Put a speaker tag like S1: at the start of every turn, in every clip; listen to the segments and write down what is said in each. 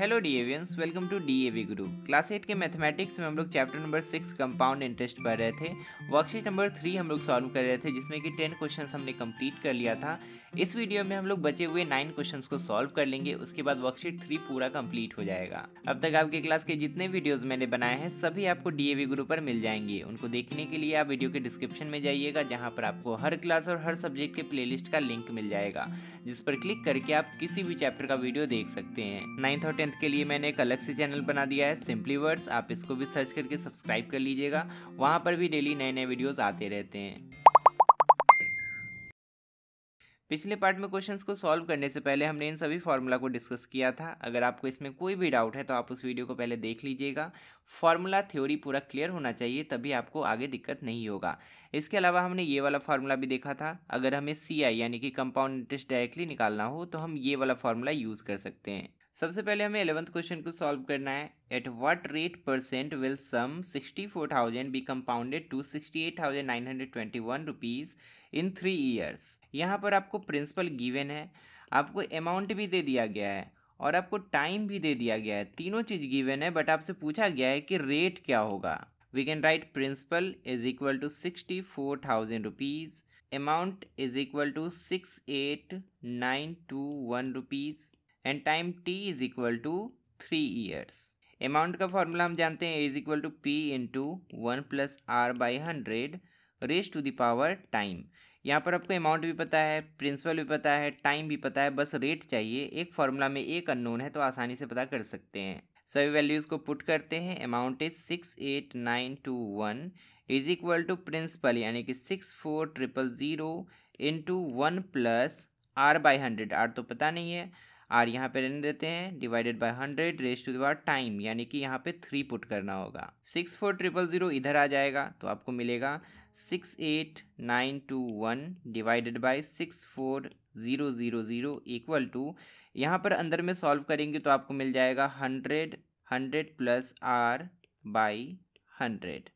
S1: hello DAVians welcome to DAV Guru class eight के mathematics में हम लोग chapter number six compound interest पढ़ रहे थे वर्कशीट नंबर थ्री हम लोग सॉल्व कर रहे थे जिसमें कि टेन क्वेश्चंस हमने कंप्लीट कर लिया था इस वीडियो में हम लोग बचे हुए नाइन क्वेश्चन को सॉल्व कर लेंगे उसके बाद वर्कशीट थ्री पूरा कम्प्लीट हो जाएगा अब तक आपके क्लास के जितने वीडियोज मैंने बनाए हैं सभी आपको डी गुरु पर मिल जाएंगे उनको देखने के लिए आप वीडियो के डिस्क्रिप्शन में जाइएगा जहाँ पर आपको हर क्लास और हर सब्जेक्ट के प्ले का लिंक मिल जाएगा जिस पर क्लिक करके आप किसी भी चैप्टर का वीडियो देख सकते हैं नाइन्थ और टेंथ के लिए मैंने एक अलग से चैनल बना दिया है सिंपली वर्ड्स आप इसको भी सर्च करके सब्सक्राइब कर लीजिएगा वहाँ पर भी डेली नए नए वीडियोस आते रहते हैं पिछले पार्ट में क्वेश्चंस को सॉल्व करने से पहले हमने इन सभी फार्मूला को डिस्कस किया था अगर आपको इसमें कोई भी डाउट है तो आप उस वीडियो को पहले देख लीजिएगा फार्मूला थ्योरी पूरा क्लियर होना चाहिए तभी आपको आगे दिक्कत नहीं होगा इसके अलावा हमने ये वाला फार्मूला भी देखा था अगर हमें सी यानी कि कंपाउंड इंटरेस्ट डायरेक्टली निकालना हो तो हम ये वाला फार्मूला यूज़ कर सकते हैं सबसे पहले हमें एलेवंथ क्वेश्चन को सॉल्व करना है at what rate percent will sum sixty four thousand be compounded to sixty eight thousand nine hundred twenty one rupees in three years यहाँ पर आपको प्रिंसिपल गिवन है आपको अमाउंट भी दे दिया गया है और आपको टाइम भी दे दिया गया है तीनों चीज़ गिवन है बट आपसे पूछा गया है कि रेट क्या होगा we can write principal is equal to sixty four thousand rupees amount is equal to six eight nine two one rupees and time T is equal to three years amount का formula हम जानते हैं is equal to P into one plus R by hundred raise to the power time यहाँ पर आपको amount भी पता है प्रिंसिपल भी पता है टाइम भी पता है बस रेट चाहिए एक फार्मूला में एक अननोन है तो आसानी से पता कर सकते हैं सभी वैल्यूज़ को पुट करते हैं amount is six eight nine two one is equal to principal यानी कि six four triple zero into one plus R by hundred R तो पता नहीं है आर यहाँ पे रहने देते हैं divided by hundred raise to the time यानी कि यहाँ पे थ्री पुट करना होगा सिक्स फोर ट्रिपल ज़ीरो इधर आ जाएगा तो आपको मिलेगा six eight nine two one divided by six four zero zero zero equal to यहाँ पर अंदर में सॉल्व करेंगे तो आपको मिल जाएगा hundred hundred plus R by hundred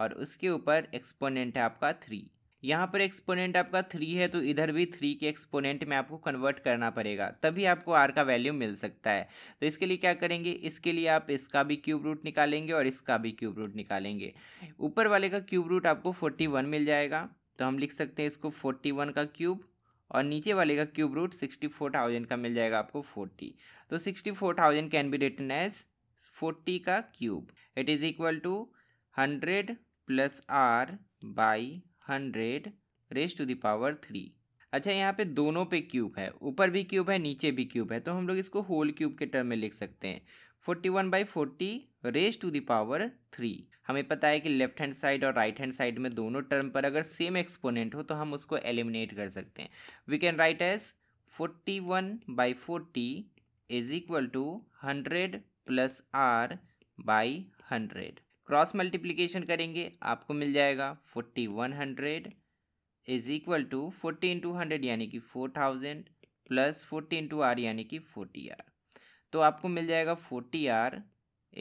S1: और उसके ऊपर एक्सपोनेंट है आपका थ्री यहाँ पर एक्सपोनेंट आपका थ्री है तो इधर भी थ्री के एक्सपोनेंट में आपको कन्वर्ट करना पड़ेगा तभी आपको आर का वैल्यू मिल सकता है तो इसके लिए क्या करेंगे इसके लिए आप इसका भी क्यूब रूट निकालेंगे और इसका भी क्यूब रूट निकालेंगे ऊपर वाले का क्यूब रूट आपको फोर्टी वन मिल जाएगा तो हम लिख सकते हैं इसको फोर्टी वन का क्यूब और नीचे वाले का cube root sixty four thousand का मिल जाएगा आपको फोर्टी तो sixty four thousand can be written as forty का cube it is equal to hundred plus R by hundred raise to the power three अच्छा यहाँ पे दोनों पे क्यूब है ऊपर भी क्यूब है नीचे भी क्यूब है तो हम लोग इसको होल क्यूब के टर्म में लिख सकते हैं forty one by forty raise to the power three हमें पता है कि लेफ्ट हैंड साइड और राइट हैंड साइड में दोनों टर्म पर अगर सेम एक्सपोनेंट हो तो हम उसको एलिमिनेट कर सकते हैं we can write as forty one by forty is equal to hundred plus R by hundred cross multiplication करेंगे आपको मिल जाएगा forty one hundred is equal to forty into hundred यानी कि four thousand plus forty into R यानी कि forty R तो आपको मिल जाएगा forty R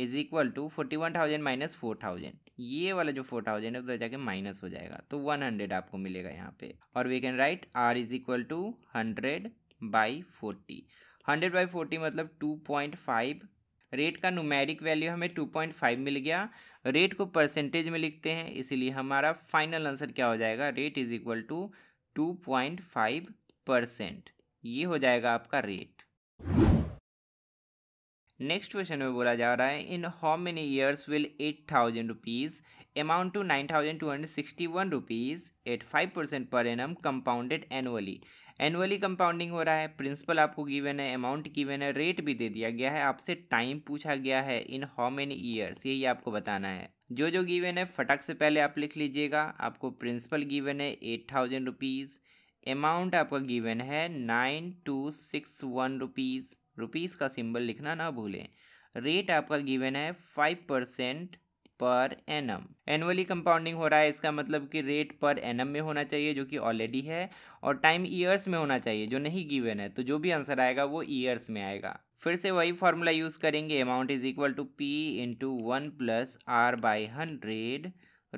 S1: is equal to forty one thousand minus four thousand ये वाला जो फोर थाउजेंड है उधर जाके माइनस हो जाएगा तो वन हंड्रेड आपको मिलेगा यहाँ पे और we can write R is equal to hundred by forty hundred by forty मतलब टू पॉइंट फाइव रेट का नुमेरिक वैल्यू हमें टू पॉइंट फाइव मिल गया रेट को परसेंटेज में लिखते हैं इसीलिए हमारा फाइनल आंसर क्या हो जाएगा rate is equal to two point five percent ये हो जाएगा आपका रेट नेक्स्ट क्वेश्चन में बोला जा रहा है in how many years will eight thousand rupees amount to nine thousand two hundred sixty one rupees at five percent per annum compounded annually annually compounding हो रहा है प्रिंसिपल आपको given है अमाउंट गिवन है rate भी दे दिया गया है आपसे टाइम पूछा गया है इन हाउ मेनी ईयर्स यही आपको बताना है जो जो गिवन है फटक से पहले आप लिख लीजिएगा आपको प्रिंसिपल गिवन है एट थाउजेंड रुपीज़ अमाउंट आपका गिवन है nine two six one rupees rupees का सिंबल लिखना ना भूलें रेट आपका गिवन है five percent per annum annually compounding हो रहा है इसका मतलब कि रेट पर एनम में होना चाहिए जो कि ऑलरेडी है और टाइम ईयर्स में होना चाहिए जो नहीं गिवन है तो जो भी आंसर आएगा वो ईयर्स में आएगा फिर से वही फॉर्मूला यूज़ करेंगे amount is equal to P into one plus R by hundred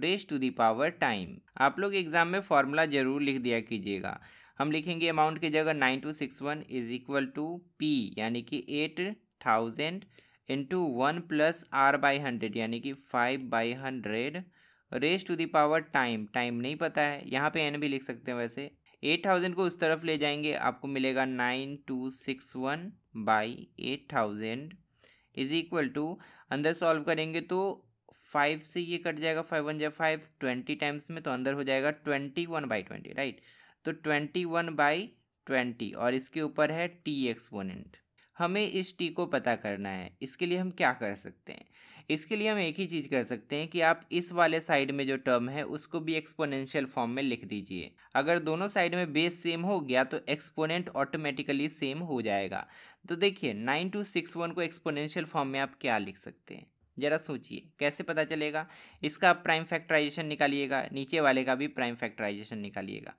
S1: raise to the power time आप लोग एग्जाम में फॉर्मूला जरूर लिख दिया कीजिएगा हम लिखेंगे अमाउंट की जगह nine two six one is equal to P यानी कि eight thousand into one plus R by hundred यानी कि five by hundred raise to the power time time नहीं पता है यहाँ पे एन भी लिख सकते हैं वैसे एट थाउजेंड को उस तरफ ले जाएंगे आपको मिलेगा nine two six one by eight thousand is equal to अंदर सॉल्व करेंगे तो फाइव से ये कट जाएगा फाइव वन जब फाइव ट्वेंटी टाइम्स में तो अंदर हो जाएगा twenty one by twenty right तो ट्वेंटी वन बाई ट्वेंटी और इसके ऊपर है टी एक्सपोनेंट हमें इस टी को पता करना है इसके लिए हम क्या कर सकते हैं इसके लिए हम एक ही चीज़ कर सकते हैं कि आप इस वाले साइड में जो टर्म है उसको भी एक्सपोनेंशियल फॉर्म में लिख दीजिए अगर दोनों साइड में बेस सेम हो गया तो एक्सपोनेंट ऑटोमेटिकली सेम हो जाएगा तो देखिए नाइन टू सिक्स वन को एक्सपोनेंशियल फॉर्म में आप क्या लिख सकते हैं जरा सोचिए कैसे पता चलेगा इसका आप प्राइम फैक्टराइजेशन निकालिएगा नीचे वाले का भी प्राइम फैक्टराइजेशन निकालिएगा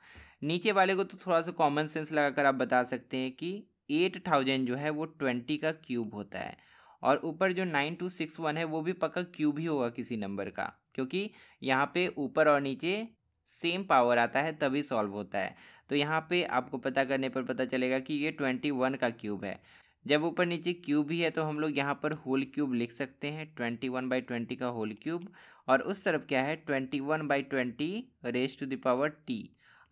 S1: नीचे वाले को तो थोड़ा सा कॉमन सेंस लगाकर आप बता सकते हैं कि एट थाउजेंड जो है वो ट्वेंटी का क्यूब होता है और ऊपर जो नाइन टू सिक्स वन है वो भी पक्का क्यूब ही होगा किसी नंबर का क्योंकि यहाँ पे ऊपर और नीचे सेम पावर आता है तभी सॉल्व होता है तो यहाँ पे आपको पता करने पर पता चलेगा कि ये ट्वेंटी वन का क्यूब है जब ऊपर नीचे क्यूब ही है तो हम लोग यहाँ पर होल क्यूब लिख सकते हैं ट्वेंटी वन बाई ट्वेंटी का होल क्यूब और उस तरफ क्या है twenty one by twenty raise to the power T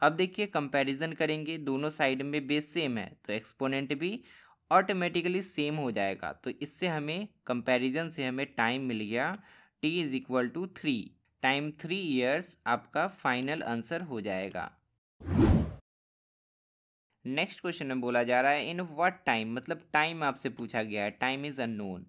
S1: अब देखिए कंपैरिजन करेंगे दोनों साइड में बेस सेम है तो एक्सपोनेंट भी ऑटोमेटिकली सेम हो जाएगा तो इससे हमें कंपैरिजन से हमें टाइम मिल गया T is equal to three time three years आपका फाइनल आंसर हो जाएगा नेक्स्ट क्वेश्चन में बोला जा रहा है इन व्हाट टाइम मतलब टाइम आपसे पूछा गया है time is unknown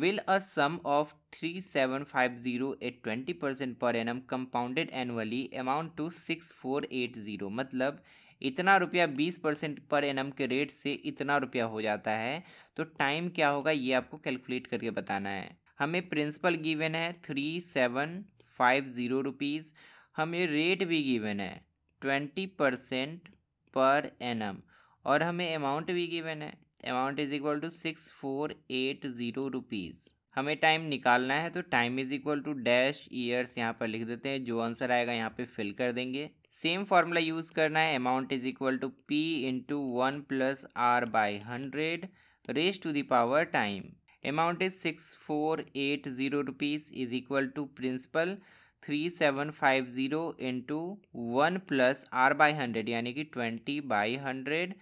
S1: will a sum of 3750 at 20% annually amount to six four eight zero मतलब इतना रुपया 20 परसेंट पर एन के रेट से इतना रुपया हो जाता है तो टाइम क्या होगा ये आपको कैलकुलेट करके बताना है हमें प्रिंसिपल गिवन है three seven five zero rupees हमें रेट भी गिवन है ट्वेंटी परसेंट पर एन और हमें अमाउंट भी गिवन है amount is equal to six four eight zero rupees हमें टाइम निकालना है तो time is equal to dash years यहाँ पर लिख देते हैं जो आंसर आएगा यहाँ पे फिल कर देंगे सेम फार्मूला यूज़ करना है amount is equal to P into one plus R by hundred raise to the power time amount is six four eight zero rupees is equal to principal three seven five zero into one plus R by hundred यानी कि twenty by hundred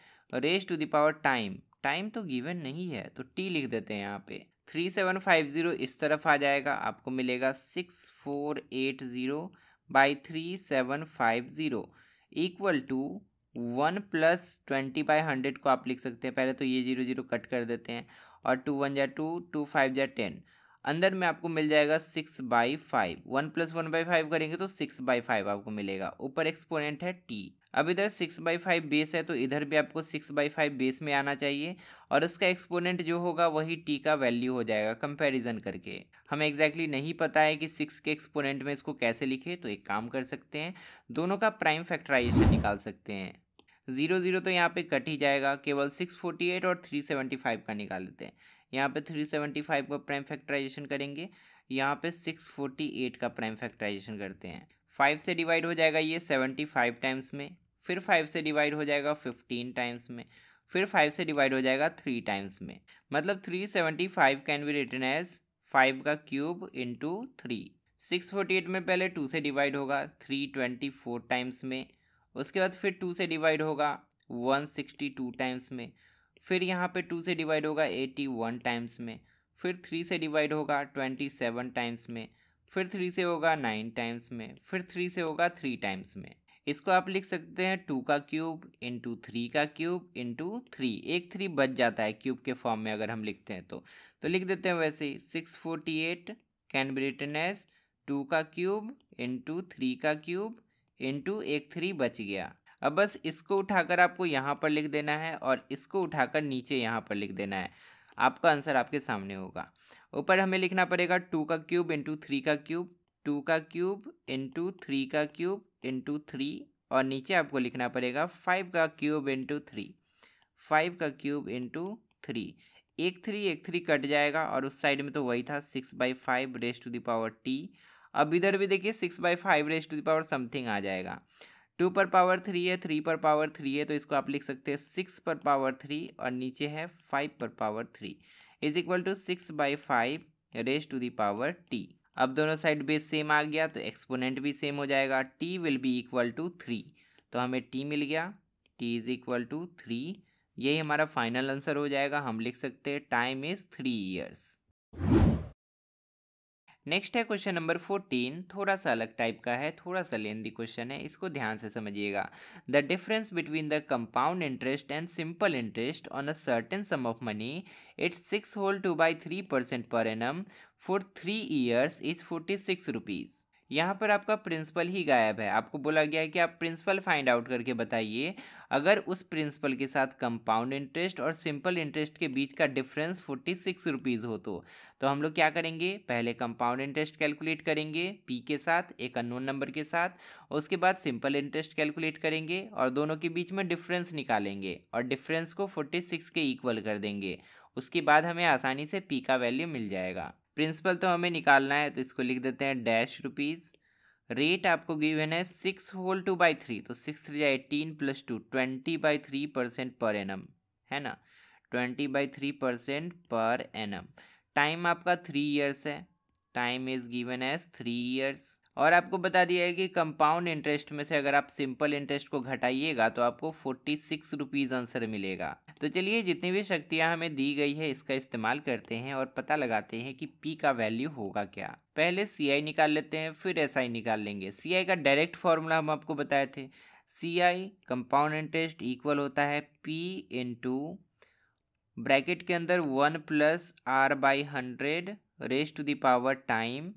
S1: raise to the power time time तो given नहीं है तो T लिख देते हैं यहाँ पे थ्री सेवन फाइव ज़ीरो इस तरफ आ जाएगा आपको मिलेगा six four eight zero by three seven five zero equal to one plus twenty by hundred को आप लिख सकते हैं पहले तो ये जीरो जीरो कट कर देते हैं और टू वन जै टू टू फाइव जै टेन अंदर में आपको मिल जाएगा six by five one plus one by five करेंगे तो सिक्स बाई फाइव आपको मिलेगा ऊपर एक्सपोनेंट है टी अब इधर सिक्स बाई फाइव बेस है तो इधर भी आपको सिक्स बाई फाइव बेस में आना चाहिए और उसका एक्सपोनेंट जो होगा वही टी का वैल्यू हो जाएगा कंपैरिजन करके हमें एग्जैक्टली exactly नहीं पता है कि सिक्स के एक्सपोनेंट में इसको कैसे लिखे तो एक काम कर सकते हैं दोनों का प्राइम फैक्टराइजेशन निकाल सकते हैं ज़ीरो ज़ीरो तो यहाँ पर कट ही जाएगा केवल सिक्स फोर्टी एट और थ्री फाइव का निकाल लेते हैं यहाँ पर थ्री सेवेंटी फाइव का प्राइम फैक्टराइजेशन करेंगे यहाँ पे सिक्स फोर्टी एट का प्राइम फैक्टराइजेशन करते हैं फाइव से डिवाइड हो जाएगा ये सेवेंटी फाइव टाइम्स में फिर फाइव से डिवाइड हो जाएगा फिफ्टीन टाइम्स में फिर फाइव से डिवाइड हो जाएगा थ्री टाइम्स में मतलब three seventy five can be written as five का cube into three six forty eight में पहले टू से डिवाइड होगा थ्री ट्वेंटी फोर टाइम्स में उसके बाद फिर टू से डिवाइड होगा वन सिक्सटी टू टाइम्स में फिर यहाँ पे टू से डिवाइड होगा एटी वन टाइम्स में फिर थ्री से डिवाइड होगा ट्वेंटी सेवन टाइम्स में फिर थ्री से होगा नाइन टाइम्स में फिर थ्री से होगा थ्री टाइम्स में इसको आप लिख सकते हैं टू का क्यूब इंटू थ्री का क्यूब इंटू थ्री एक थ्री बच जाता है क्यूब के फॉर्म में अगर हम लिखते हैं तो तो लिख देते हैं वैसे ही six forty eight can be written as two का क्यूब इंटू थ्री का क्यूब इंटू एक थ्री बच गया अब बस इसको उठाकर आपको यहाँ पर लिख देना है और इसको उठाकर नीचे यहाँ पर लिख देना है आपका आंसर आपके सामने होगा ऊपर हमें लिखना पड़ेगा टू का क्यूब इंटू थ्री का क्यूब टू का क्यूब इंटू थ्री का क्यूब इंटू थ्री और नीचे आपको लिखना पड़ेगा फाइव का क्यूब इंटू थ्री फाइव का क्यूब इंटू थ्री एक थ्री एक थ्री कट जाएगा और उस साइड में तो वही था six by five raise to the power T अब इधर भी देखिए six by five raise to the power something आ जाएगा टू पर पावर थ्री है थ्री पर पावर थ्री है तो इसको आप लिख सकते हैं सिक्स पर पावर थ्री और नीचे है फाइव पर power three is equal to six by five raise to the power T अब दोनों साइड बेस सेम आ गया तो एक्सपोनेंट भी सेम हो जाएगा T will be equal to three तो हमें टी मिल गया T is equal to three यही हमारा फाइनल आंसर हो जाएगा हम लिख सकते हैं time is three years next है क्वेश्चन नंबर फोर्टीन थोड़ा सा अलग टाइप का है थोड़ा सा लेंदी क्वेश्चन है इसको ध्यान से समझिएगा the difference between the compound interest and simple interest on a certain sum of money it's six whole two by three percent per annum for three years is forty six rupees यहाँ पर आपका principal ही गायब है आपको बोला गया है कि आप प्रिंसिपल फाइंड आउट करके बताइए अगर उस प्रिंसिपल के साथ कंपाउंड इंटरेस्ट और सिंपल इंटरेस्ट के बीच का डिफरेंस फोर्टी सिक्स रुपीज़ हो तो तो हम लोग क्या करेंगे पहले कंपाउंड इंटरेस्ट कैलकुलेट करेंगे पी के साथ एक अननोन नंबर के साथ और उसके बाद सिंपल इंटरेस्ट कैलकुलेट करेंगे और दोनों के बीच में डिफरेंस निकालेंगे और डिफरेंस को फोर्टी सिक्स के इक्वल कर देंगे उसके बाद हमें आसानी से पी का वैल्यू मिल जाएगा प्रिंसिपल तो हमें निकालना है तो इसको लिख देते हैं डैश रुपीज़ रेट आपको गिवन है six whole two by three तो six three eighteen plus two twenty by three percent per annum है ना twenty by three percent per annum time आपका थ्री ईयर्स है time is given as three years और आपको बता दिया है कि कंपाउंड इंटरेस्ट में से अगर आप सिंपल इंटरेस्ट को घटाइएगा तो आपको फोर्टी सिक्स रुपीज़ आंसर मिलेगा तो चलिए जितनी भी शक्तियाँ हमें दी गई है इसका इस्तेमाल करते हैं और पता लगाते हैं कि पी का वैल्यू होगा क्या पहले सी आई निकाल लेते हैं फिर एस SI निकाल लेंगे सी आई का डायरेक्ट फॉर्मूला हम आपको बताए थे सी आई कंपाउंड इंटरेस्ट इक्वल होता है पी इंटू ब्रैकेट के अंदर one plus R by hundred raise to the power time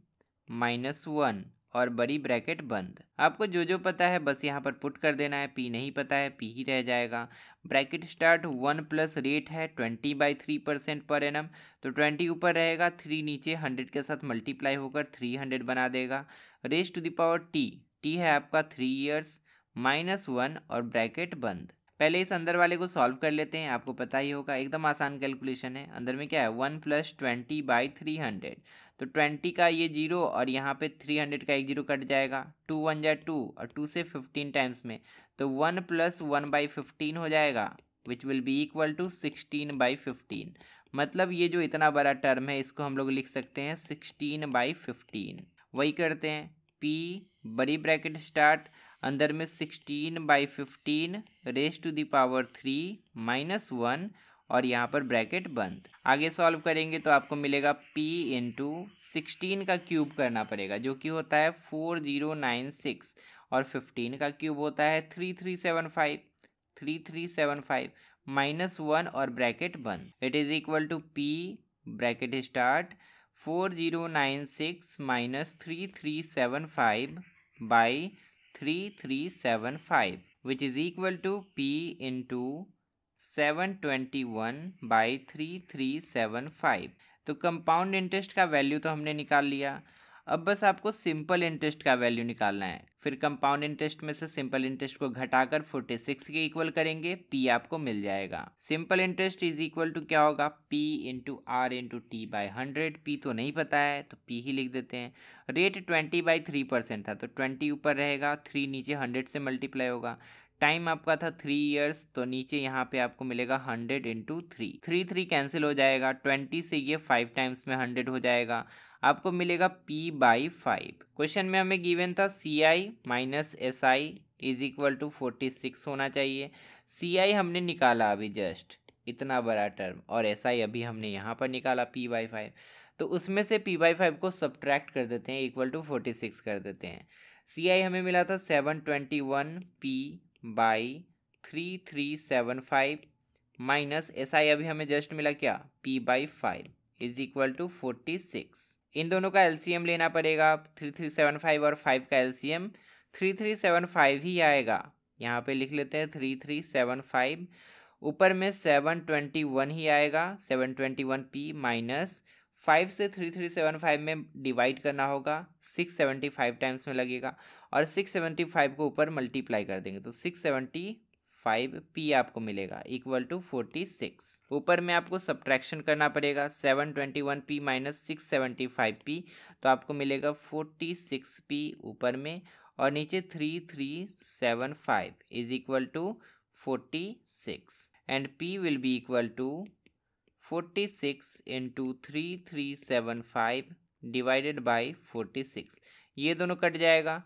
S1: minus one और बड़ी ब्रैकेट बंद आपको जो जो पता है बस यहाँ पर पुट कर देना है पी नहीं पता है पी ही रह जाएगा bracket start one plus rate है twenty by three percent per annum तो ट्वेंटी ऊपर रहेगा थ्री नीचे हंड्रेड के साथ मल्टीप्लाई होकर थ्री हंड्रेड बना देगा raise to the power T T है आपका थ्री ईयर्स माइनस वन और ब्रैकेट बंद पहले इस अंदर वाले को सॉल्व कर लेते हैं आपको पता ही होगा एकदम आसान कैलकुलेशन है अंदर में क्या है one plus twenty by three hundred तो ट्वेंटी का ये जीरो और यहाँ पे थ्री हंड्रेड का एक जीरो कट जाएगा टू वन जै टू और टू से फिफ्टीन टाइम्स में तो one plus one by fifteen हो जाएगा which will be equal to sixteen by fifteen मतलब ये जो इतना बड़ा टर्म है इसको हम लोग लिख सकते हैं सिक्सटीन बाई फिफ्टीन वही करते हैं पी बड़ी ब्रैकेट स्टार्ट अंदर में sixteen by fifteen raise to the power three minus one और यहाँ पर ब्रैकेट बंद आगे सॉल्व करेंगे तो आपको मिलेगा पी इंटू सिक्सटीन का क्यूब करना पड़ेगा जो कि होता है फोर जीरो नाइन सिक्स और फिफ्टीन का क्यूब होता है three three seven five three three seven five minus one और ब्रैकेट बंद it is equal to P bracket start four zero nine six minus three three seven five by three three seven five which is equal to P into seven twenty one by three three seven five तो compound interest का value तो हमने निकाल लिया अब बस आपको simple interest का वैल्यू निकालना है फिर कंपाउंड इंटरेस्ट में से सिंपल इंटरेस्ट को घटाकर फोर्टी सिक्स के इक्वल करेंगे पी आपको मिल जाएगा simple interest is equal to क्या होगा P into R into T by hundred P तो नहीं पता है तो पी ही लिख देते हैं rate twenty by three percent था तो ट्वेंटी ऊपर रहेगा थ्री नीचे हंड्रेड से मल्टीप्लाई होगा टाइम आपका था थ्री ईयर्स तो नीचे यहाँ पे आपको मिलेगा hundred into three three three cancel हो जाएगा ट्वेंटी से ये फाइव टाइम्स में हंड्रेड हो जाएगा आपको मिलेगा पी बाई फाइव क्वेश्चन में हमें गिवन था C I minus S I is equal to forty six होना चाहिए सी आई हमने निकाला अभी जस्ट इतना बड़ा टर्म और एस आई अभी हमने यहाँ पर निकाला पी बाई फाइव तो उसमें से पी बाई फाइव को सब्ट्रैक्ट कर देते हैं इक्वल टू फोर्टी सिक्स कर देते हैं सी आई हमें मिला था seven twenty one P by three three seven five minus S I अभी हमें जस्ट मिला क्या P by five is equal to forty six इन दोनों का एलसीएम लेना पड़ेगा थ्री थ्री सेवन फाइव और फाइव का LCM three three seven five ही आएगा यहाँ पे लिख लेते हैं थ्री थ्री सेवन फाइव ऊपर में सेवन ट्वेंटी वन ही आएगा seven twenty one P minus five से थ्री थ्री सेवन फाइव में डिवाइड करना होगा सिक्स सेवेंटी फाइव टाइम्स में लगेगा और सिक्स सेवेंटी फाइव को ऊपर मल्टीप्लाई कर देंगे तो सिक्स सेवेंटी फाइव पी आपको मिलेगा इक्वल टू फोर्टी सिक्स ऊपर में आपको सब्ट्रैक्शन करना पड़ेगा seven twenty one P minus six seventy five P तो आपको मिलेगा फोर्टी सिक्स पी ऊपर में और नीचे three three seven five is equal to forty six and P will be equal to forty six into three three seven five divided by forty six ये दोनों cut जाएगा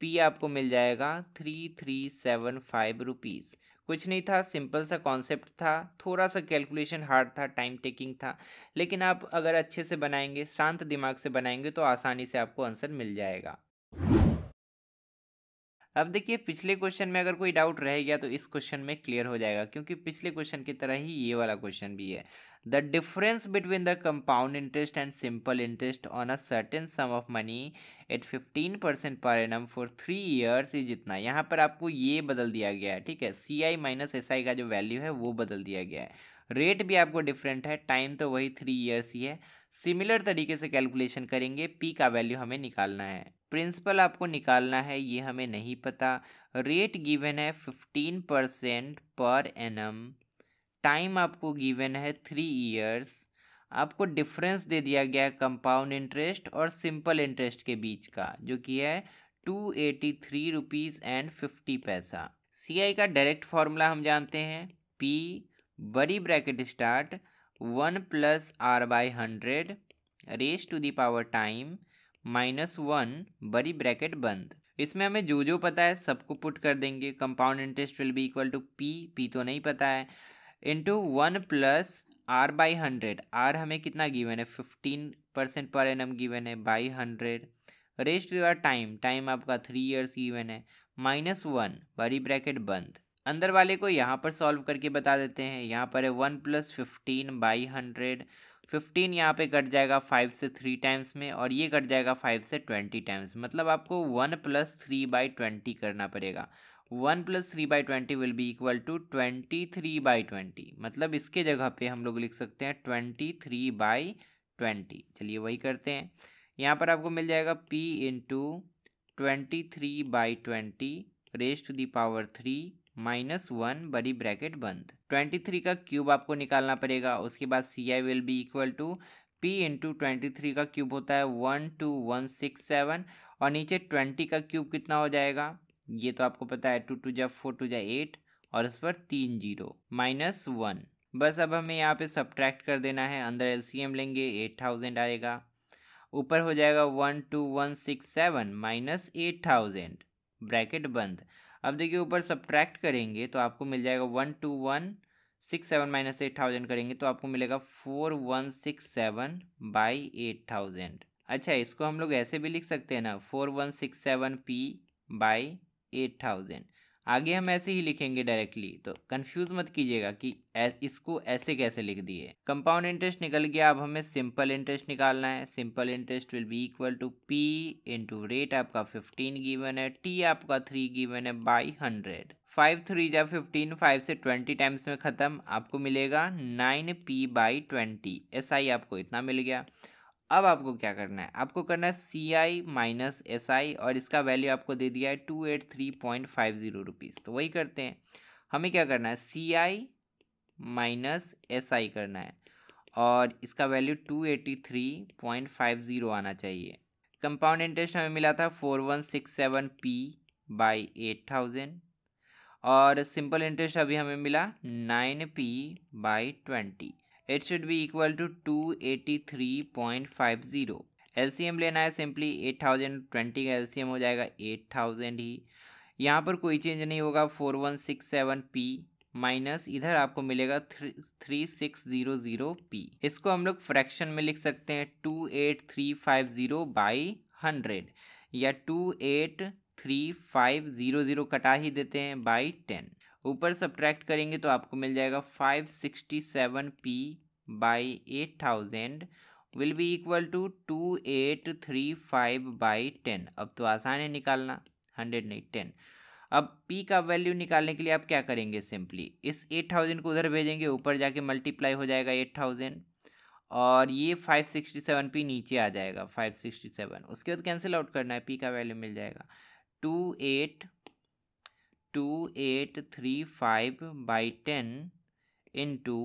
S1: पी आपको मिल जाएगा three three seven five rupees कुछ नहीं था simple सा कॉन्सेप्ट था थोड़ा सा कैलकुलेशन हार्ड था टाइम टेकिंग था लेकिन आप अगर अच्छे से बनाएंगे शांत दिमाग से बनाएंगे तो आसानी से आपको आंसर मिल जाएगा अब देखिए पिछले क्वेश्चन में अगर कोई डाउट रह गया तो इस क्वेश्चन में क्लियर हो जाएगा क्योंकि पिछले क्वेश्चन की तरह ही ये वाला क्वेश्चन भी है the difference between the compound interest and simple interest on a certain sum of money at fifteen percent per annum for three years is इतना यहाँ पर आपको ये बदल दिया गया है ठीक है सी आई माइनस एस आई का जो वैल्यू है वो बदल दिया गया है रेट भी आपको डिफरेंट है टाइम तो वही थ्री ईयर्स ही है सिमिलर तरीके से कैलकुलेशन करेंगे पी का वैल्यू हमें निकालना है प्रिंसिपल आपको निकालना है ये हमें नहीं पता रेट गिवन है fifteen percent per annum time आपको गिवन है थ्री ईयर्स आपको डिफरेंस दे दिया गया है कंपाउंड इंटरेस्ट और सिंपल इंटरेस्ट के बीच का जो कि है two eighty three rupees and fifty paisa C आई का डायरेक्ट फार्मूला हम जानते हैं पी बड़ी bracket start one plus R by hundred raise to the power time minus one बड़ी ब्रैकेट बंद इसमें हमें जो जो पता है सबको पुट कर देंगे compound interest will be equal to P P तो नहीं पता है into one plus R by hundred R हमें कितना गिवन है fifteen percent per annum given है by hundred raised R time time आपका थ्री ईयर्स गिवन है माइनस वन बड़ी ब्रैकेट बंद अंदर वाले को यहाँ पर सॉल्व करके बता देते हैं यहाँ पर है one plus fifteen by hundred fifteen यहाँ पे कट जाएगा फाइव से थ्री टाइम्स में और ये कट जाएगा फाइव से ट्वेंटी टाइम्स मतलब आपको one plus three by twenty करना पड़ेगा one plus three by twenty will be equal to twenty three by twenty मतलब इसके जगह पे हम लोग लिख सकते हैं ट्वेंटी थ्री बाई ट्वेंटी चलिए वही करते हैं यहाँ पर आपको मिल जाएगा P into twenty three by twenty raise to the power three minus one बड़ी ब्रैकेट बंद ट्वेंटी थ्री का क्यूब आपको निकालना पड़ेगा उसके बाद C I will be equal to P into twenty three का क्यूब होता है one two one six seven और नीचे ट्वेंटी का क्यूब कितना हो जाएगा ये तो आपको पता है टू टू जा फोर टू जा एट और इस पर तीन जीरो माइनस वन बस अब हमें यहाँ पे सब्ट्रैक्ट कर देना है अंदर एलसीएम लेंगे एट थाउजेंड आएगा ऊपर हो जाएगा one two one six seven minus eight thousand bracket बंद अब देखिए ऊपर सब्ट्रैक्ट करेंगे तो आपको मिल जाएगा one two one six seven minus eight thousand करेंगे तो आपको मिलेगा four one six seven by eight thousand अच्छा इसको हम लोग ऐसे भी लिख सकते हैं ना four one six seven P by eight thousand आगे हम ऐसे ही लिखेंगे डायरेक्टली तो कंफ्यूज मत कीजिएगा कि इसको ऐसे कैसे लिख दिए कंपाउंड इंटरेस्ट निकल गया अब हमें सिंपल इंटरेस्ट निकालना है simple interest will be equal to P into rate आपका फिफ्टीन गिवन है टी आपका थ्री गिवन है बाई हंड्रेड फाइव थ्री या फिफ्टीन फाइव से ट्वेंटी टाइम्स में ख़त्म आपको मिलेगा nine P by twenty S I आपको इतना मिल गया अब आपको क्या करना है आपको करना है सी आई माइनस एस आई और इसका वैल्यू आपको दे दिया है two eight three point five zero rupees तो वही करते हैं हमें क्या करना है सी आई माइनस एस आई करना है और इसका value two eighty three point five zero आना चाहिए कंपाउंड इंटरेस्ट हमें मिला था four one six seven P by eight thousand और सिंपल इंटरेस्ट अभी हमें मिला nine P by twenty it should be equal to two eighty three point five zero L लेना है सिंपली एट थाउजेंड ट्वेंटी का एल हो जाएगा eight thousand ही यहाँ पर कोई चेंज नहीं होगा four one six seven P minus इधर आपको मिलेगा three six zero zero P इसको हम लोग फ्रैक्शन में लिख सकते हैं two eight three five zero by hundred या two eight three five zero zero कटा ही देते हैं बाई टेन ऊपर सब्ट्रैक्ट करेंगे तो आपको मिल जाएगा five sixty seven P by eight thousand will be equal to two eight three five by ten अब तो आसान है निकालना हंड्रेड नहीं टेन अब पी का वैल्यू निकालने के लिए आप क्या करेंगे सिंपली इस एट थाउजेंड को उधर भेजेंगे ऊपर जाके मल्टीप्लाई हो जाएगा एट थाउजेंड और ये फाइव सिक्सटी सेवन पी नीचे आ जाएगा फाइव सिक्सटी सेवन उसके बाद कैंसिल आउट करना है पी का वैल्यू मिल जाएगा two eight two eight three five by ten into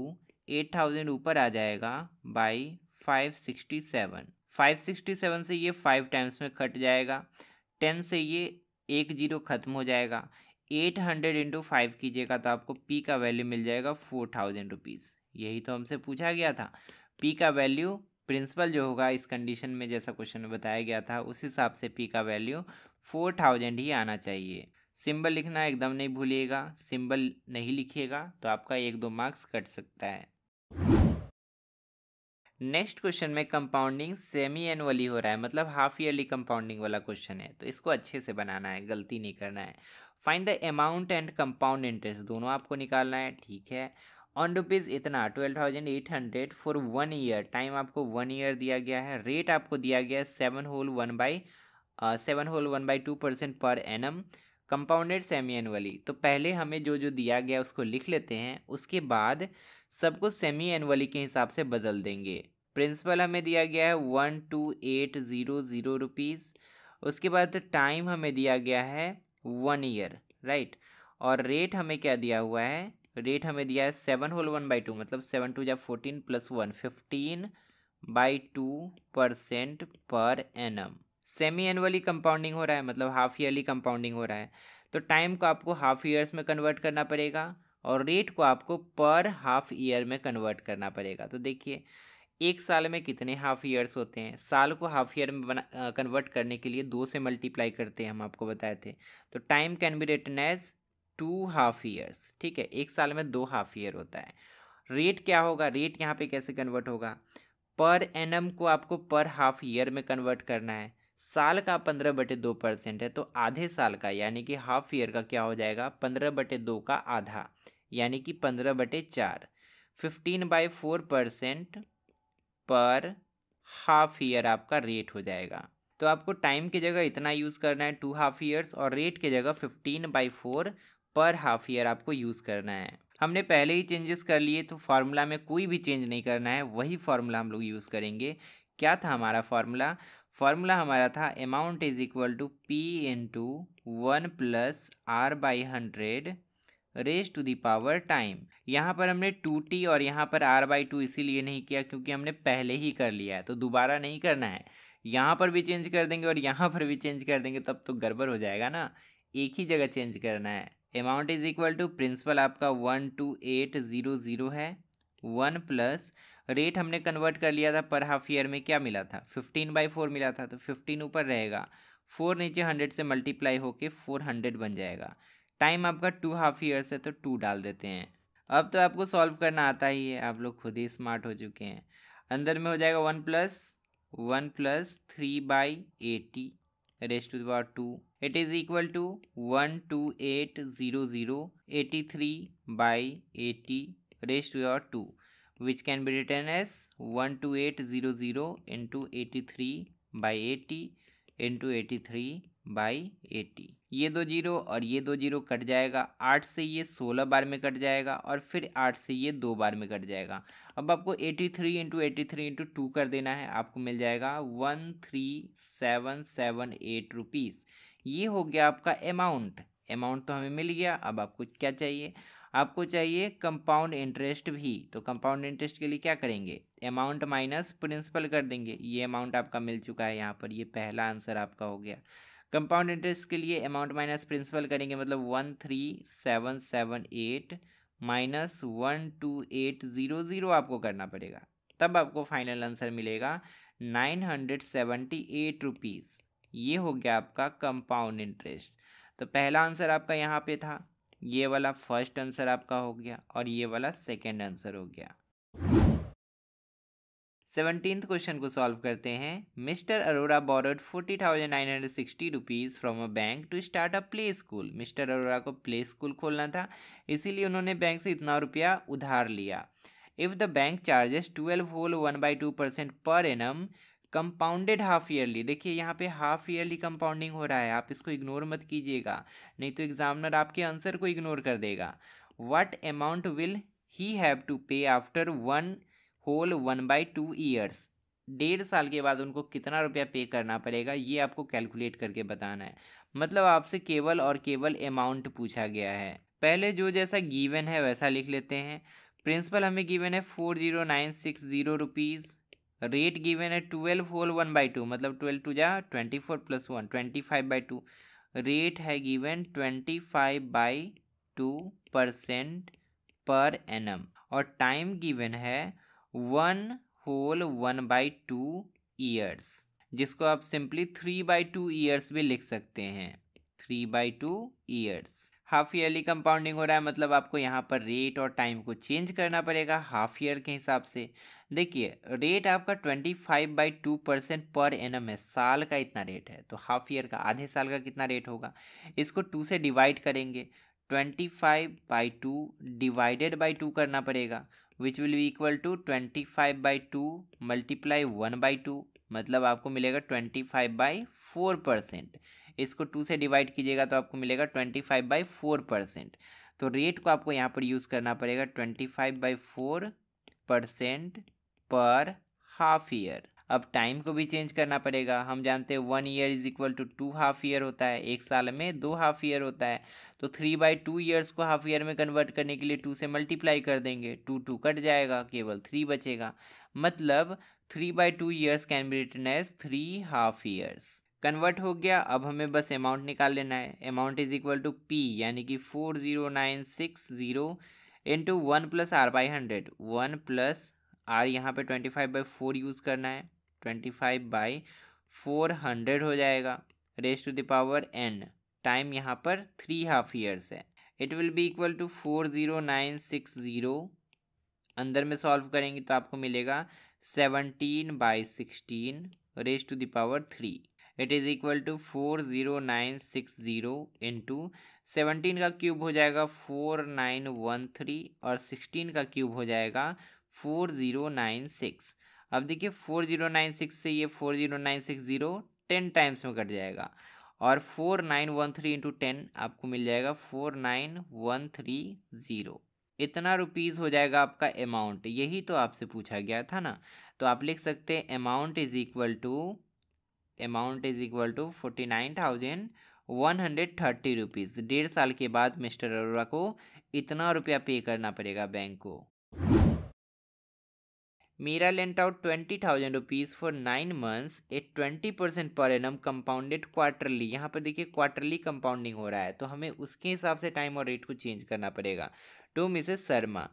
S1: eight thousand ऊपर आ जाएगा by five sixty seven five sixty seven से ये फाइव टाइम्स में कट जाएगा टेन से ये एक जीरो ख़त्म हो जाएगा एट हंड्रेड इंटू फाइव कीजिएगा तो आपको पी का वैल्यू मिल जाएगा फोर थाउजेंड रुपीज़ यही तो हमसे पूछा गया था पी का वैल्यू प्रिंसिपल जो होगा इस कंडीशन में जैसा क्वेश्चन में बताया गया था उस हिसाब से पी का वैल्यू फोर थाउजेंड ही आना चाहिए सिंबल लिखना एकदम नहीं भूलिएगा सिंबल नहीं लिखिएगा तो आपका एक दो मार्क्स कट सकता है नेक्स्ट क्वेश्चन में कंपाउंडिंग सेमी एनुअली हो रहा है मतलब हाफ ईयरली कंपाउंडिंग वाला क्वेश्चन है तो इसको अच्छे से बनाना है गलती नहीं करना है find the amount and compound interest दोनों आपको निकालना है ठीक है ऑन रुपीज़ इतना twelve thousand eight hundred for one year time आपको वन ईयर दिया गया है रेट आपको दिया गया है seven whole one by seven whole one by two percent per annum compounded semi annually तो पहले हमें जो जो दिया गया उसको लिख लेते हैं उसके बाद सबको सेमी एनुअली के हिसाब से बदल देंगे प्रिंसिपल हमें दिया गया है one two eight zero zero rupees उसके बाद टाइम हमें दिया गया है वन ईयर राइट और रेट हमें क्या दिया हुआ है रेट हमें दिया है seven whole one by two मतलब सेवन टू या fourteen plus one fifteen by two percent per annum semi annually compounding हो रहा है मतलब हाफ ईयरली कंपाउंडिंग हो रहा है तो टाइम को आपको हाफ ईयर्स में कन्वर्ट करना पड़ेगा और रेट को आपको पर हाफ ईयर में कन्वर्ट करना पड़ेगा तो देखिए एक साल में कितने हाफ ईयर्स होते हैं साल को हाफ ईयर में बना कन्वर्ट करने के लिए दो से मल्टीप्लाई करते हैं हम आपको बताए थे तो time can be written as two half years ठीक है एक साल में दो हाफ ईयर होता है रेट क्या होगा रेट यहाँ पे कैसे कन्वर्ट होगा पर एनम को आपको पर हाफ ईयर में कन्वर्ट करना है साल का पंद्रह बटे दो परसेंट है तो आधे साल का यानी कि हाफ ईयर का क्या हो जाएगा पंद्रह बटे दो का आधा यानी कि पंद्रह बटे चार fifteen by four percent per half year आपका रेट हो जाएगा तो आपको टाइम की जगह इतना यूज़ करना है टू हाफ ईयर्स और रेट की जगह fifteen by four per half year आपको यूज़ करना है हमने पहले ही चेंजेस कर लिए तो फार्मूला में कोई भी चेंज नहीं करना है वही फार्मूला हम लोग यूज़ करेंगे क्या था हमारा फार्मूला फॉर्मूला हमारा था amount is equal to P to one plus R by hundred raise to the power time यहाँ पर हमने टू टी और यहाँ पर आर बाई टू इसीलिए नहीं किया क्योंकि हमने पहले ही कर लिया है तो दोबारा नहीं करना है यहाँ पर भी चेंज कर देंगे और यहाँ पर भी चेंज कर देंगे तब तो गड़बड़ हो जाएगा ना एक ही जगह चेंज करना है amount is equal to principal आपका one two eight zero zero है वन प्लस रेट हमने कन्वर्ट कर लिया था पर हाफ ईयर में क्या मिला था फिफ्टीन बाई फोर मिला था तो फिफ्टीन ऊपर रहेगा फोर नीचे हंड्रेड से मल्टीप्लाई होके फोर हंड्रेड बन जाएगा टाइम आपका टू हाफ ईयर्स है तो टू डाल देते हैं अब तो आपको सॉल्व करना आता ही है आप लोग खुद ही स्मार्ट हो चुके हैं अंदर में हो जाएगा one plus one plus three by eighty raised to the power two it is equal to one two eight zero zero eighty three by eighty raised to the power two which can be written as 12800 into 83 by 80 into 83 by eighty ये दो zero और ये दो zero cut जाएगा आठ से ये सोलह बार में कट जाएगा और फिर आठ से ये दो बार में कट जाएगा अब आपको eighty three into eighty three into two कर देना है आपको मिल जाएगा one three seven seven eight rupees ये हो गया आपका अमाउंट अमाउंट तो हमें मिल गया अब आपको क्या चाहिए आपको चाहिए कंपाउंड इंटरेस्ट भी तो कंपाउंड इंटरेस्ट के लिए क्या करेंगे अमाउंट माइनस प्रिंसिपल कर देंगे ये अमाउंट आपका मिल चुका है यहाँ पर ये पहला आंसर आपका हो गया कंपाउंड इंटरेस्ट के लिए अमाउंट माइनस प्रिंसिपल करेंगे मतलब one three seven seven eight minus one two eight zero zero आपको करना पड़ेगा तब आपको फाइनल आंसर मिलेगा nine hundred seventy eight rupees ये हो गया आपका कंपाउंड इंटरेस्ट तो पहला आंसर आपका यहाँ पे था ये वाला फर्स्ट आंसर आपका हो गया और ये वाला सेकेंड आंसर हो गया सेवनटीन्थ क्वेश्चन को सॉल्व करते हैं mister Arora borrowed forty thousand nine hundred sixty rupees from a bank to start a play school mister Arora को प्ले स्कूल खोलना था इसीलिए उन्होंने बैंक से इतना रुपया उधार लिया if the bank charges twelve whole one by two percent per annum compounded half yearly देखिए यहाँ पे हाफ ईयरली कंपाउंडिंग हो रहा है आप इसको इग्नोर मत कीजिएगा नहीं तो एग्जामिनर आपके आंसर को इग्नोर कर देगा what amount will he have to pay after one whole one by two years डेढ़ साल के बाद उनको कितना रुपया पे करना पड़ेगा ये आपको कैलकुलेट करके बताना है मतलब आपसे केवल और केवल अमाउंट पूछा गया है पहले जो जैसा गिवन है वैसा लिख लेते हैं प्रिंसिपल हमें गिवन है four zero nine six zero rupees rate given है twelve whole one by two मतलब ट्वेल्व टू जा twenty four plus one twenty five by two rate है given twenty five by two percent per annum और time given है one whole one by two years जिसको आप simply three by two years भी लिख सकते हैं three by two years half yearly compounding हो रहा है मतलब आपको यहाँ पर रेट और टाइम को चेंज करना पड़ेगा हाफ ईयर के हिसाब से देखिए रेट आपका twenty five by two percent per annum है साल का इतना रेट है तो हाफ ईयर का आधे साल का कितना रेट होगा इसको टू से डिवाइड करेंगे twenty five by two divided by two करना पड़ेगा which will be equal to twenty five by two multiply one by two मतलब आपको मिलेगा twenty five by four percent इसको टू से डिवाइड कीजिएगा तो आपको मिलेगा twenty five by four percent तो रेट को आपको यहाँ पर यूज़ करना पड़ेगा twenty five by four percent per half year अब टाइम को भी चेंज करना पड़ेगा हम जानते हैं one year is equal to two half year होता है एक साल में दो हाफ ईयर होता है तो थ्री बाई टू ईयर्स को हाफ ईयर में कन्वर्ट करने के लिए टू से मल्टीप्लाई कर देंगे टू टू कट जाएगा केवल थ्री बचेगा मतलब three by two years can be written as three half years convert हो गया अब हमें बस अमाउंट निकाल लेना है amount is equal to P यानी कि four zero nine six zero into one plus R by hundred one plus R यहाँ पे twenty five by four use करना है twenty five by four hundred हो जाएगा raise to the power n time यहाँ पर थ्री हाफ ईयर्स है it will be equal to four zero nine six zero अंदर में सॉल्व करेंगे तो आपको मिलेगा seventeen by sixteen raise to the power three it is equal to four zero nine six zero into seventeen का cube हो जाएगा four nine one three और सिक्सटीन का क्यूब हो जाएगा फोर ज़ीरो नाइन सिक्स अब देखिए फोर ज़ीरो नाइन सिक्स से ये four zero nine six zero ten times में कट जाएगा और four nine one three into ten आपको मिल जाएगा four nine one three zero इतना रुपीज़ हो जाएगा आपका अमाउंट यही तो आपसे पूछा गया था ना तो आप लिख सकते हैं amount is equal to amount is equal to forty nine thousand one hundred thirty rupees डेढ़ साल के बाद मिस्टर अरोड़ा को इतना रुपया पे करना पड़ेगा बैंक को Meera lent out twenty thousand rupees for nine months at twenty percent per annum compounded quarterly यहाँ पर देखिए क्वार्टरली कंपाउंडिंग हो रहा है तो हमें उसके हिसाब से टाइम और रेट को चेंज करना पड़ेगा टू मिसेस शर्मा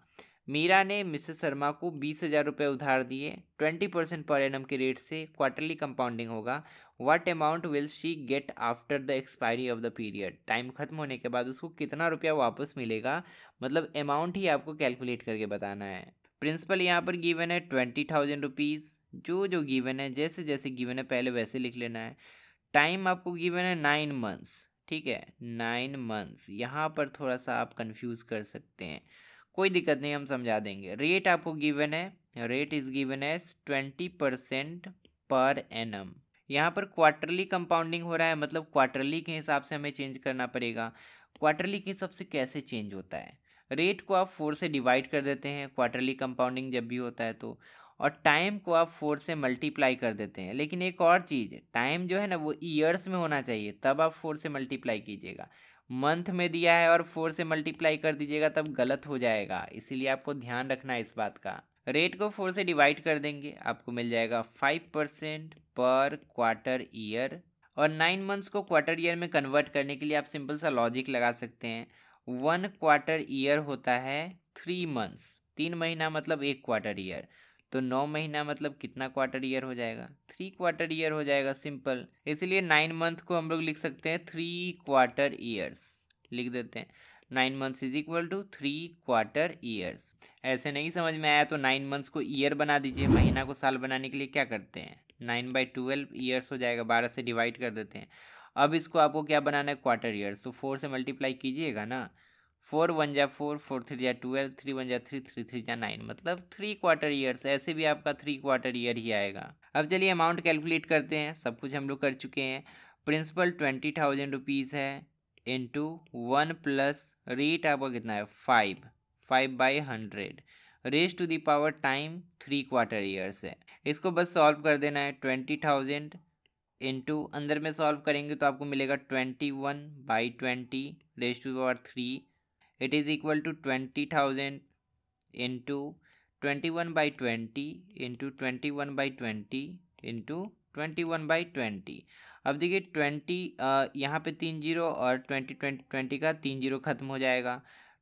S1: मीरा ने मिसेस शर्मा को बीस हज़ार रुपये उधार दिए ट्वेंटी परसेंट पर एनम के रेट से क्वार्टरली कंपाउंडिंग होगा what amount will she get after the expiry of the period time खत्म होने के बाद उसको कितना रुपया वापस मिलेगा मतलब अमाउंट ही आपको कैलकुलेट करके बताना है प्रिंसिपल यहाँ पर गिवन है ट्वेंटी थाउजेंड रुपीज़ जो जो गिवन है जैसे जैसे गिवन है पहले वैसे लिख लेना है टाइम आपको गिवन है नाइन मंथ्स ठीक है नाइन मंथ्स यहाँ पर थोड़ा सा आप कंफ्यूज कर सकते हैं कोई दिक्कत नहीं हम समझा देंगे रेट आपको गिवन है rate is given as twenty percent per annum यहाँ पर क्वार्टरली कंपाउंडिंग हो रहा है मतलब क्वार्टरली के हिसाब से हमें चेंज करना पड़ेगा क्वार्टरली के हिसाब से कैसे चेंज होता है रेट को आप फोर से डिवाइड कर देते हैं क्वार्टरली कंपाउंडिंग जब भी होता है तो और टाइम को आप फोर से मल्टीप्लाई कर देते हैं लेकिन एक और चीज़ टाइम जो है ना वो ईयर्स में होना चाहिए तब आप फोर से मल्टीप्लाई कीजिएगा मंथ में दिया है और फोर से मल्टीप्लाई कर दीजिएगा तब गलत हो जाएगा इसीलिए आपको ध्यान रखना है इस बात का रेट को फोर से डिवाइड कर देंगे आपको मिल जाएगा five percent per quarter year और नाइन मंथ्स को क्वार्टर ईयर में कन्वर्ट करने के लिए आप सिंपल सा लॉजिक लगा सकते हैं वन क्वार्टर ईयर होता है थ्री मंथ्स तीन महीना मतलब एक क्वार्टर ईयर तो नौ महीना मतलब कितना क्वार्टर ईयर हो जाएगा थ्री क्वार्टर ईयर हो जाएगा सिंपल इसलिए नाइन मंथ को हम लोग लिख सकते हैं थ्री क्वार्टर ईयर्स लिख देते हैं nine months is equal to three quarter years ऐसे नहीं समझ में आया तो नाइन मंथ्स को ईयर बना दीजिए महीना को साल बनाने के लिए क्या करते हैं नाइन बाई ट्वेल्व ईयर्स हो जाएगा बारह से डिवाइड कर देते हैं अब इसको आपको क्या बनाना है क्वार्टर ईयर्स तो फोर से मल्टीप्लाई कीजिएगा ना फोर वन जा फोर फोर थ्री जा ट्वेल्व थ्री वन जा थ्री थ्री थ्री जा नाइन मतलब थ्री क्वार्टर ईयर्स ऐसे भी आपका थ्री क्वार्टर ईयर ही आएगा अब चलिए अमाउंट कैलकुलेट करते हैं सब कुछ हम लोग कर चुके हैं प्रिंसिपल ट्वेंटी थाउजेंड रुपीज़ है इंटू वन प्लस रेट आपका कितना है five five by hundred raise to the power time three quarter years है इसको बस सॉल्व कर देना है ट्वेंटी थाउजेंड इंटू अंदर में सॉल्व करेंगे तो आपको मिलेगा twenty one by twenty raise to the power three it is equal to twenty thousand into twenty one by twenty into twenty one by twenty into twenty one by twenty अब देखिए twenty यहाँ पे तीन zero और twenty twenty twenty का तीन zero खत्म हो जाएगा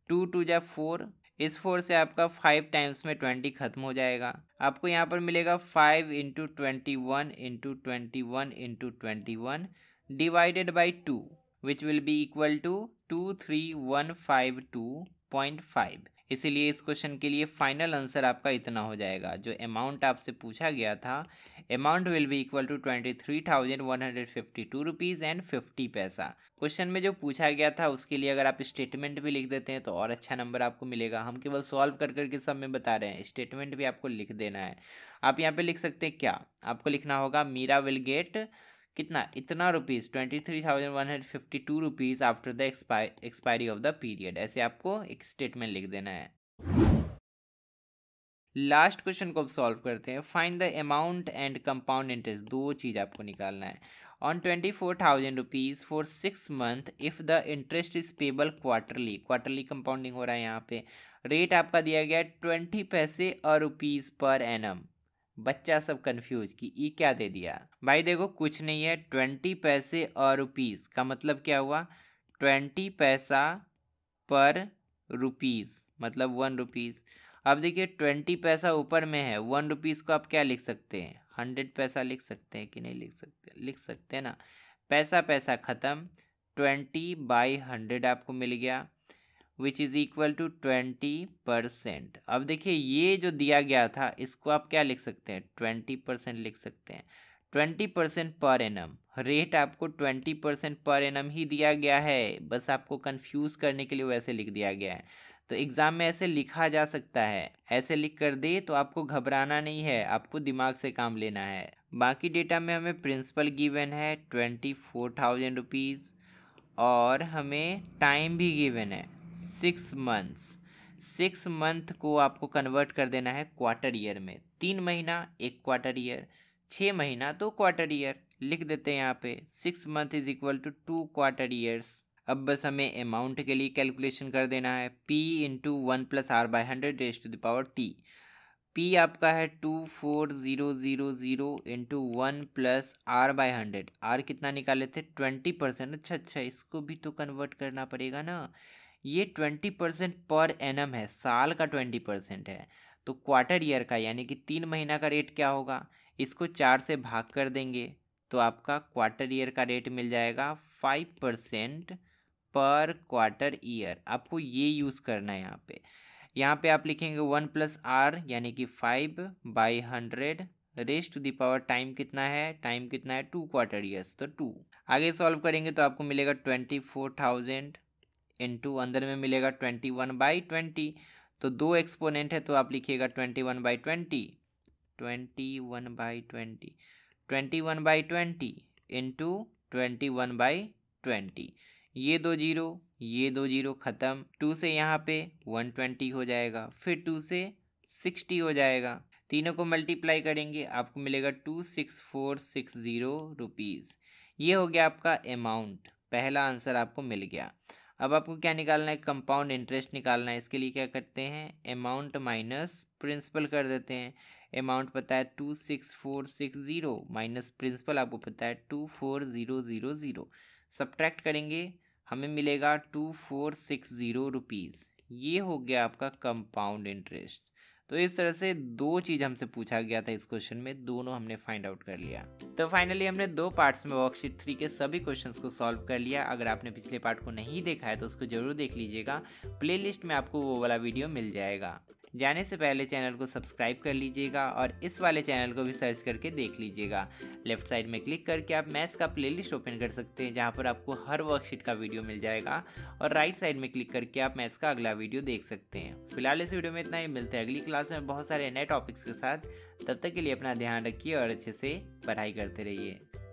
S1: टू टू जा फोर इस फोर से आपका फाइव टाइम्स में ट्वेंटी खत्म हो जाएगा आपको यहाँ पर मिलेगा five into twenty one into twenty one into twenty one divided by two which will be equal to two three one five two point five इसीलिए इस क्वेश्चन के लिए फाइनल आंसर आपका इतना हो जाएगा जो अमाउंट आपसे पूछा गया था amount will be equal to twenty three thousand one hundred fifty two rupees and fifty paisa question में जो पूछा गया था उसके लिए अगर आप स्टेटमेंट भी लिख देते हैं तो और अच्छा नंबर आपको मिलेगा हम केवल सॉल्व कर करके सब में बता रहे हैं स्टेटमेंट भी आपको लिख देना है आप यहाँ पर लिख सकते हैं क्या आपको लिखना होगा मीरा विल गेट कितना इतना rupees twenty three thousand one hundred fifty two rupees after the expiry of the period ऐसे आपको एक स्टेटमेंट लिख देना है लास्ट क्वेश्चन को अब सॉल्व करते हैं find the amount and compound interest दो चीज़ आपको निकालना है on twenty four thousand rupees for six month if the interest is payable quarterly quarterly compounding हो रहा है यहाँ पे रेट आपका दिया गया है ट्वेंटी पैसे और रुपीज़ पर एनम बच्चा सब कंफ्यूज कि ई क्या दे दिया भाई देखो कुछ नहीं है ट्वेंटी पैसे और रुपीस का मतलब क्या हुआ ट्वेंटी पैसा पर रुपीस मतलब वन रुपीस अब देखिए ट्वेंटी पैसा ऊपर में है वन रुपीस को आप क्या लिख सकते हैं हंड्रेड पैसा लिख सकते हैं कि नहीं लिख सकते लिख सकते हैं ना पैसा पैसा ख़त्म ट्वेंटी बाई हंड्रेड आपको मिल गया which is equal to twenty percent अब देखिए ये जो दिया गया था इसको आप क्या लिख सकते हैं ट्वेंटी परसेंट लिख सकते हैं twenty percent per annum rate आपको ट्वेंटी परसेंट पर एनम ही दिया गया है बस आपको कन्फ्यूज़ करने के लिए वैसे लिख दिया गया है तो एग्ज़ाम में ऐसे लिखा जा सकता है ऐसे लिख कर दे तो आपको घबराना नहीं है आपको दिमाग से काम लेना है बाकी डेटा में हमें प्रिंसिपल गिवन है ट्वेंटी फोर थाउजेंड रुपीज़ और हमें टाइम भी गिवन है सिक्स मंथ्स सिक्स मंथ को आपको कन्वर्ट कर देना है क्वार्टर ईयर में तीन महीना एक क्वार्टर ईयर छः महीना दो क्वार्टर ईयर लिख देते हैं यहाँ पे six month is equal to two quarter years अब बस हमें अमाउंट के लिए कैलकुलेशन कर देना है P into one plus R by hundred raise to the power T P आपका है two four zero zero zero into one plus R by hundred R कितना निकाले थे ट्वेंटी परसेंट अच्छा अच्छा इसको भी तो कन्वर्ट करना पड़ेगा ना ये ट्वेंटी परसेंट पर एन है साल का ट्वेंटी परसेंट है तो क्वार्टर ईयर का यानी कि तीन महीना का रेट क्या होगा इसको चार से भाग कर देंगे तो आपका क्वार्टर ईयर का रेट मिल जाएगा five percent per quarter year आपको ये यूज़ करना है यहाँ पे यहाँ पे आप लिखेंगे वन प्लस आर यानी कि five by hundred raise to the power time कितना है टाइम कितना है टू क्वार्टर ईयर्स तो टू आगे सॉल्व करेंगे तो आपको मिलेगा ट्वेंटी फोर थाउजेंड इंटू अंदर में मिलेगा ट्वेंटी वन बाई ट्वेंटी तो दो एक्सपोनेंट है तो आप लिखिएगा twenty one by twenty twenty one by twenty twenty one by twenty into twenty one by twenty ये दो जीरो ये दो जीरो ख़त्म टू से यहाँ पे वन ट्वेंटी हो जाएगा फिर टू से सिक्सटी हो जाएगा तीनों को मल्टीप्लाई करेंगे आपको मिलेगा two six four six zero rupees ये हो गया आपका अमाउंट पहला आंसर आपको मिल गया अब आपको क्या निकालना है कंपाउंड इंटरेस्ट निकालना है इसके लिए क्या करते हैं अमाउंट माइनस प्रिंसिपल कर देते हैं अमाउंट पता है two six four six zero minus principal आपको पता है two four zero zero zero subtract करेंगे हमें मिलेगा two four six zero rupees ये हो गया आपका कंपाउंड इंटरेस्ट तो इस तरह से दो चीज़ हमसे पूछा गया था इस क्वेश्चन में दोनों हमने फाइंड आउट कर लिया तो फाइनली हमने दो पार्ट्स में वर्कशीट थ्री के सभी क्वेश्चन को सॉल्व कर लिया अगर आपने पिछले पार्ट को नहीं देखा है तो उसको जरूर देख लीजिएगा प्लेलिस्ट में आपको वो वाला वीडियो मिल जाएगा जाने से पहले चैनल को सब्सक्राइब कर लीजिएगा और इस वाले चैनल को भी सर्च करके देख लीजिएगा लेफ्ट साइड में क्लिक करके आप मैथ्स का प्लेलिस्ट ओपन कर सकते हैं जहाँ पर आपको हर वर्कशीट का वीडियो मिल जाएगा और राइट साइड में क्लिक करके आप मैथ्स का अगला वीडियो देख सकते हैं फिलहाल इस वीडियो में इतना ही मिलते हैं अगली क्लास में बहुत सारे नए टॉपिक्स के साथ तब तक के लिए अपना ध्यान रखिए और अच्छे से पढ़ाई करते रहिए